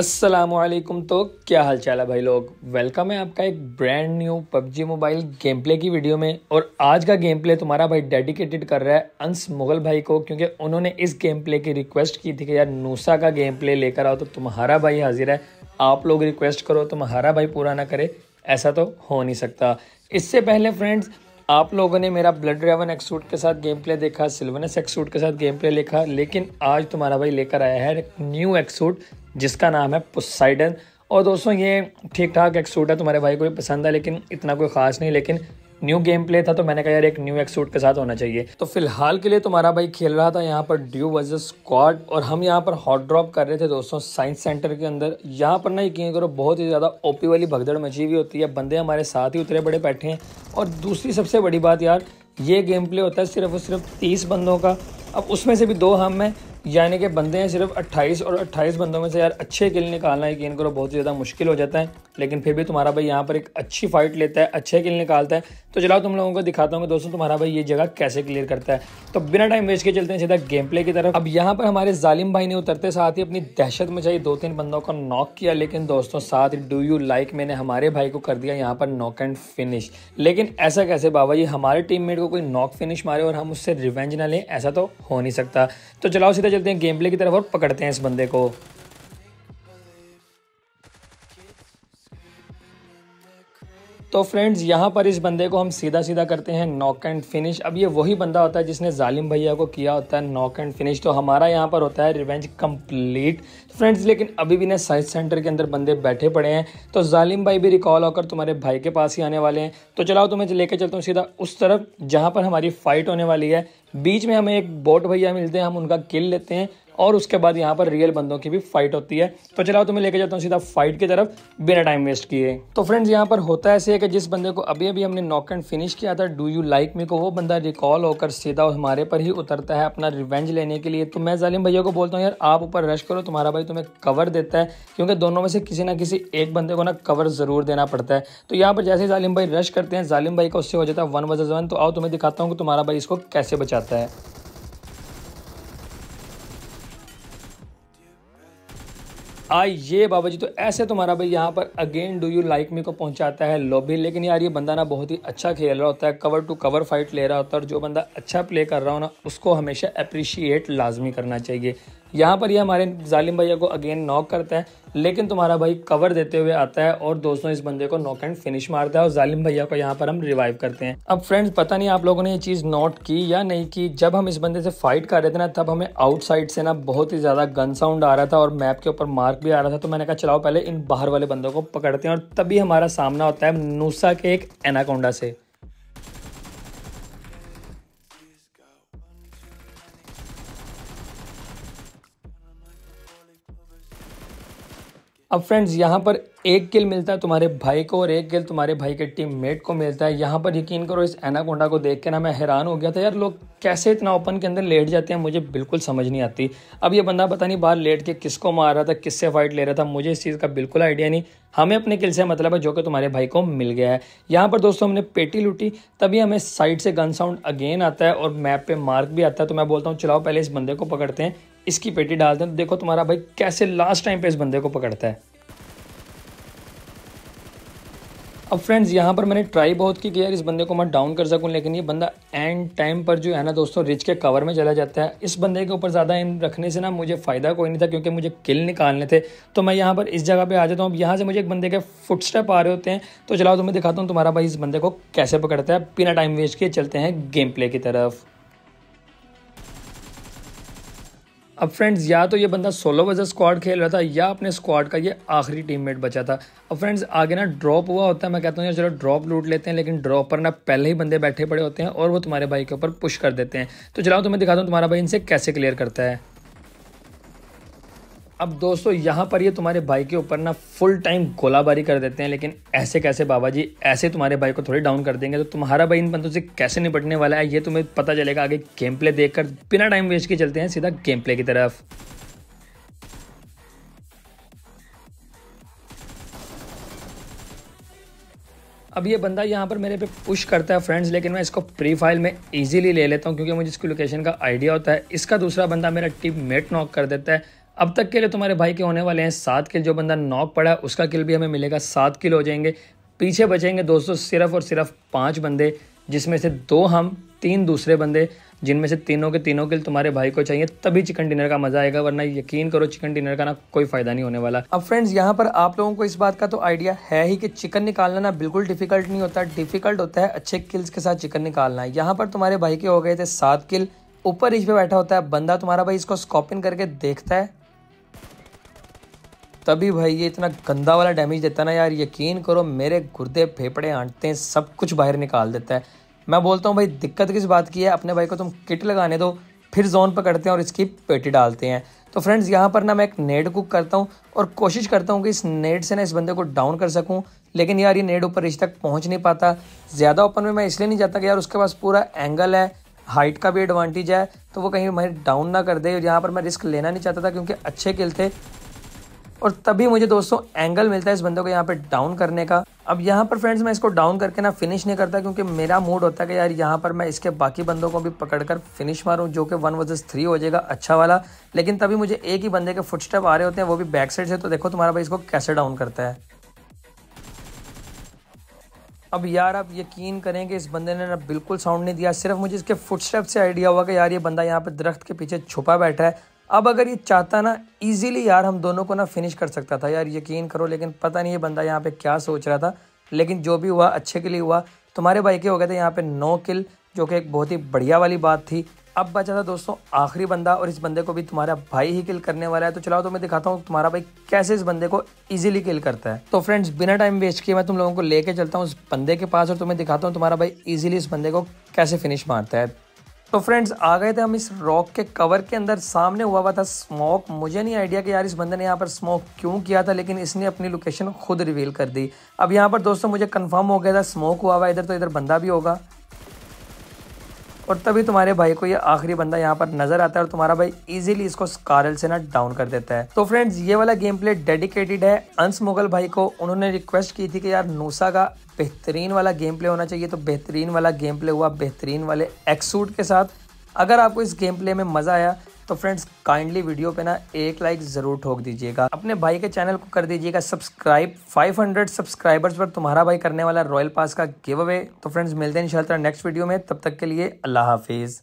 असलम तो क्या हाल चाल है भाई लोग वेलकम है आपका एक brand new PUBG mobile game play की वीडियो में और आज का गेम प्ले तुम्हारा भाई डेडिकेटेड कर रहा है अंश मुगल भाई को क्योंकि उन्होंने इस गेम प्ले की रिक्वेस्ट की थी कि यार नूसा का गेम प्ले लेकर आओ तो तुम्हारा भाई हाजिर है आप लोग रिक्वेस्ट करो तुम्हारा भाई पूरा ना करे ऐसा तो हो नहीं सकता इससे पहले फ्रेंड्स आप लोगों ने मेरा ब्लड रेवन एक्सूट के साथ गेम प्ले देखा सिल्वनस एक्सूट के साथ गेम प्ले लिखा लेकिन आज तुम्हारा भाई लेकर आया है न्यू एक्सूट जिसका नाम है पुसाइडन और दोस्तों ये ठीक ठाक एक सूट है तुम्हारे भाई को भी पसंद है लेकिन इतना कोई ख़ास नहीं लेकिन न्यू गेम प्ले था तो मैंने कहा यार एक न्यू एक्सूट के साथ होना चाहिए तो फिलहाल के लिए तुम्हारा भाई खेल रहा था यहाँ पर ड्यू वर्सेस स्क्वाड और हम यहाँ पर हॉट ड्रॉप कर रहे थे दोस्तों साइंस सेंटर के अंदर यहाँ पर ना यकीन करो बहुत ही ज़्यादा ओपी वाली भगदड़ मची हुई होती है बंदे हमारे साथ ही उतरे बड़े बैठे हैं और दूसरी सबसे बड़ी बात यार ये गेम प्ले होता है सिर्फ और सिर्फ तीस बंदों का अब उसमें से भी दो हम हैं यानी कि बंदे हैं सिर्फ 28 और 28 बंदों में से यार अच्छे किल निकालना यकीन करो बहुत ज़्यादा मुश्किल हो जाता है लेकिन फिर भी तुम्हारा भाई यहाँ पर एक अच्छी फाइट लेता है अच्छे किल निकालता है तो चलाओ तुम लोगों को दिखाता हूँ कि दोस्तों तुम्हारा भाई ये जगह कैसे क्लियर करता है तो बिना टाइम वेस्ट के चलते हैं सीधा गेम प्ले की तरफ अब यहाँ पर हमारे जालिम भाई ने उतरते साथ ही अपनी दहशत में चाहिए दो तीन बंदों को नॉक किया लेकिन दोस्तों साथ ही डू यू लाइक मैंने हमारे भाई को कर दिया यहाँ पर नॉक एंड फिनिश लेकिन ऐसा कैसे बाबा जी हमारे टीम को कोई नॉक फिनिश मारे और हम उससे रिवेंज ना लें ऐसा तो हो नहीं सकता तो चलाओ सीधा तो चलते हैं गेम प्ले की तरफ और पकड़ते हैं इस बंदे को तो फ्रेंड्स यहाँ पर इस बंदे को हम सीधा सीधा करते हैं नॉक एंड फिनिश अब ये वही बंदा होता है जिसने जालिम भैया को किया होता है नॉक एंड फिनिश तो हमारा यहाँ पर होता है रिवेंज कंप्लीट फ्रेंड्स लेकिन अभी भी ना साइज सेंटर के अंदर बंदे बैठे पड़े हैं तो जालिम भाई भी रिकॉल होकर तुम्हारे भाई के पास ही आने वाले हैं तो चलाओ तुम्हें तो लेकर चलता हूँ सीधा उस तरफ जहाँ पर हमारी फ़ाइट होने वाली है बीच में हमें एक बोट भैया मिलते हैं हम उनका किल लेते हैं और उसके बाद यहाँ पर रियल बंदों की भी फाइट होती है तो चलाओ तुम्हें लेके जाता हूँ सीधा फाइट की तरफ बिना टाइम वेस्ट किए तो फ्रेंड्स यहाँ पर होता ऐसे है कि जिस बंदे को अभी अभी हमने नॉक एंड फिनिश किया था डू यू लाइक मी को वो बंदा रिकॉल होकर सीधा हमारे पर ही उतरता है अपना रिवेंज लेने के लिए तो मैं जालिम भैया को बोलता हूँ यार आप ऊपर रश करो तुम्हारा भाई तुम्हें कवर देता है क्योंकि दोनों में से किसी ना किसी एक बंदे को ना कवर ज़रूर देना पड़ता है तो यहाँ पर जैसे जालिम भाई रश करते हैं जालिम भाई का उससे हो जाता है वन वजह वन तो आओ तुम्हें दिखाता हूँ कि तुम्हारा भाई इसको कैसे बचाता है ये बाबा जी तो ऐसे तुम्हारा भाई यहाँ पर again do you like me को पहुँचाता है लॉबी लेकिन यार ये बंदा ना बहुत ही अच्छा खेल रहा होता है कवर टू कवर फाइट ले रहा होता है और जो बंदा अच्छा प्ले कर रहा हो ना उसको हमेशा अप्रिशिएट लाजमी करना चाहिए यहाँ पर ये हमारे जालिम भैया को अगेन नॉक करता है लेकिन तुम्हारा भाई कवर देते हुए आता है और दोस्तों इस बंदे को नॉक एंड फिनिश मारता है और जालिम भैया को यहाँ पर हम रिवाइव करते हैं अब फ्रेंड्स पता नहीं आप लोगों ने ये चीज़ नोट की या नहीं की जब हम इस बंदे से फाइट कर रहे थे ना तब हमें आउटसाइड से ना बहुत ही ज़्यादा गन साउंड आ रहा था और मैप के ऊपर मार्क भी आ रहा था तो मैंने कहा चलाओ पहले इन बाहर वाले बंदों को पकड़ते हैं और तभी हमारा सामना होता है नूसा के एक एनाकोंडा से अब फ्रेंड्स यहाँ पर एक किल मिलता है तुम्हारे भाई को और एक किल तुम्हारे भाई के टीम मेट को मिलता है यहाँ पर यकीन करो इस एनाकोंडा को देख के ना मैं हैरान हो गया था यार लोग कैसे इतना ओपन के अंदर लेट जाते हैं मुझे बिल्कुल समझ नहीं आती अब ये बंदा पता नहीं बाहर लेट के किसको मार रहा था किससे फाइट ले रहा था मुझे इस चीज़ का बिल्कुल आइडिया नहीं हमें अपने किल से मतलब है जो कि तुम्हारे भाई को मिल गया है यहाँ पर दोस्तों हमने पेटी लूटी तभी हमें साइड से गन साउंड अगेन आता है और मैप पर मार्क भी आता है तो मैं बोलता हूँ चलाओ पहले इस बंदे को पकड़ते हैं इसकी पेटी डाल दें तो देखो तुम्हारा भाई कैसे लास्ट टाइम पे इस बंदे को पकड़ता है अब फ्रेंड्स यहाँ पर मैंने ट्राई बहुत की कि यार इस बंदे को मैं डाउन कर सकूँ लेकिन ये बंदा एंड टाइम पर जो है ना दोस्तों रिच के कवर में चला जाता है इस बंदे के ऊपर ज़्यादा एम रखने से ना मुझे फ़ायदा कोई नहीं था क्योंकि मुझे किल निकालने थे तो मैं यहाँ पर इस जगह पर आ जाता हूँ अब यहाँ से मुझे एक बंदे के फुट स्टेप आ रहे होते हैं तो चलाओ तो मैं दिखाता हूँ तुम्हारा भाई इस बंदे को कैसे पकड़ता है बिना टाइम वेस्ट किए चलते हैं गेम प्ले की तरफ अब फ्रेंड्स या तो ये बंदा सोलो वजह स्क्वाड खेल रहा था या अपने स्क्वाड का ये आखिरी टीममेट बचा था अब फ्रेंड्स आगे ना ड्रॉप हुआ होता है मैं कहता हूँ यार चलो ड्रॉप लूट लेते हैं लेकिन ड्रॉप पर ना पहले ही बंदे बैठे पड़े होते हैं और वो तुम्हारे भाई के ऊपर पुश कर देते हैं तो चलाओ तुम्हें दिखाता हूँ तुम्हारा भाई इनसे कैसे क्लियर करता है अब दोस्तों यहाँ पर ये तुम्हारे भाई के ऊपर ना फुल टाइम गोलाबारी कर देते हैं लेकिन ऐसे कैसे बाबा जी ऐसे तुम्हारे भाई को थोड़ी डाउन कर देंगे तो तुम्हारा भाई इन बंदों से कैसे निपटने वाला है ये तुम्हें पता चलेगा आगे गेम प्ले देखकर बिना टाइम वेस्ट के चलते हैं सीधा गेम प्ले की तरफ अब ये बंदा यहाँ पर मेरे पे पुश करता है फ्रेंड्स लेकिन मैं इसको प्री फाइल में इजीली ले लेता हूँ क्योंकि मुझे इसकी लोकेशन का आइडिया होता है इसका दूसरा बंदा मेरा टीम मेट नॉक कर देता है अब तक के लिए तुम्हारे भाई के होने वाले हैं सात किल जो बंदा नॉक पड़ा है उसका किल भी हमें मिलेगा सात किल हो जाएंगे पीछे बचेंगे दोस्तों सिर्फ और सिर्फ पाँच बंदे जिसमें से दो हम तीन दूसरे बंदे जिनमें से तीनों के तीनों किल तुम्हारे भाई को चाहिए तभी चिकन डिनर का मजा आएगा वरना यकीन करो चिकन डिनर का ना कोई फायदा नहीं होने वाला अब फ्रेंड्स यहाँ पर आप लोगों को इस बात का तो आइडिया है ही कि चिकन निकालना ना बिल्कुल डिफिकल्ट नहीं होता डिफिकल्ट होता है अच्छे किल्स के साथ चिकन निकालना यहाँ पर तुम्हारे भाई के हो गए थे सात किल ऊपर इस पे बैठा होता है बंदा तुम्हारा भाई इसको स्कॉपिन करके देखता है तभी भाई ये इतना गंदा वाला डैमेज देता है ना यार यकीन करो मेरे गुर्दे फेफड़े आंटते सब कुछ बाहर निकाल देता है मैं बोलता हूँ भाई दिक्कत किस बात की है अपने भाई को तुम किट लगाने दो फिर जोन पकड़ते हैं और इसकी पेटी डालते हैं तो फ्रेंड्स यहाँ पर ना मैं एक नेट कुक करता हूँ और कोशिश करता हूँ कि इस नेट से ना इस बंदे को डाउन कर सकूँ लेकिन यार ये नेट ऊपर रिच तक पहुँच नहीं पाता ज़्यादा ओपन में मैं इसलिए नहीं जाता कि यार उसके पास पूरा एंगल है हाइट का भी एडवांटेज है तो वो कहीं मैं डाउन ना कर दे और यहाँ पर मैं रिस्क लेना नहीं चाहता था क्योंकि अच्छे किल थे और तभी मुझे दोस्तों एंगल मिलता है इस बंदे को यहाँ पे डाउन करने का अब यहाँ पर फ्रेंड्स मैं इसको डाउन करके ना फिनिश नहीं करता क्योंकि मेरा मूड होता है कि यार यहाँ पर मैं इसके बाकी बंदों को भी पकड़कर फिनिश मारूँ जो कि वन वर्सेस थ्री हो जाएगा अच्छा वाला लेकिन तभी मुझे एक ही बंदे के फुटस्टेप आ रहे होते हैं वो भी बैक साइड से तो देखो तुम्हारा भाई इसको कैसे डाउन करता है अब यार आप यकीन करें कि इस बंदे ने ना बिल्कुल साउंड नहीं दिया सिर्फ मुझे इसके फुटस्टेप से आइडिया हुआ कि यार ये बंदा यहाँ पे दरख्त के पीछे छुपा बैठा है अब अगर ये चाहता ना इजीली यार हम दोनों को ना फिनिश कर सकता था यार यकीन करो लेकिन पता नहीं ये बंदा यहाँ पे क्या सोच रहा था लेकिन जो भी हुआ अच्छे के लिए हुआ तुम्हारे भाई के हो गए थे यहाँ पे नौ किल जो कि एक बहुत ही बढ़िया वाली बात थी अब बचा था दोस्तों आखिरी बंदा और इस बंदे को भी तुम्हारा भाई ही किल करने वाला है तो चलाओ तो मैं दिखाता हूँ तुम्हारा भाई कैसे इस बंदे को इजीली किल करता है तो फ्रेंड्स बिना टाइम वेस्ट किए मैं तुम लोगों को लेके चलता हूँ उस बंदे के पास और तुम्हें दिखाता हूँ तुम्हारा भाई इजीली इस बंदे को कैसे फिनिश मारता है तो फ्रेंड्स आ गए थे हम इस रॉक के कवर के अंदर सामने हुआ हुआ था स्मोक मुझे नहीं आइडिया कि यार इस बंदे ने यहाँ पर स्मोक क्यों किया था लेकिन इसने अपनी लोकेशन खुद रिवील कर दी अब यहाँ पर दोस्तों मुझे कंफर्म हो गया था स्मोक हुआ हुआ इधर तो इधर बंदा भी होगा और तभी तुम्हारे भाई को ये आखिरी बंदा यहाँ पर नजर आता है और तुम्हारा भाई इजीली इसको कारल से ना डाउन कर देता है तो फ्रेंड्स ये वाला गेम प्ले डेडिकेटेड है अंस मुगल भाई को उन्होंने रिक्वेस्ट की थी कि यार नूसा का बेहतरीन वाला गेम प्ले होना चाहिए तो बेहतरीन वाला गेम प्ले हुआ बेहतरीन वाले एक्सूट के साथ अगर आपको इस गेम प्ले में मज़ा आया तो फ्रेंड्स काइंडली वीडियो पे ना एक लाइक ज़रूर ठोक दीजिएगा अपने भाई के चैनल को कर दीजिएगा सब्सक्राइब 500 सब्सक्राइबर्स पर तुम्हारा भाई करने वाला रॉयल पास का गिव अवे तो फ्रेंड्स मिलते हैं इंशाल्लाह नेक्स्ट वीडियो में तब तक के लिए अल्लाह हाफिज़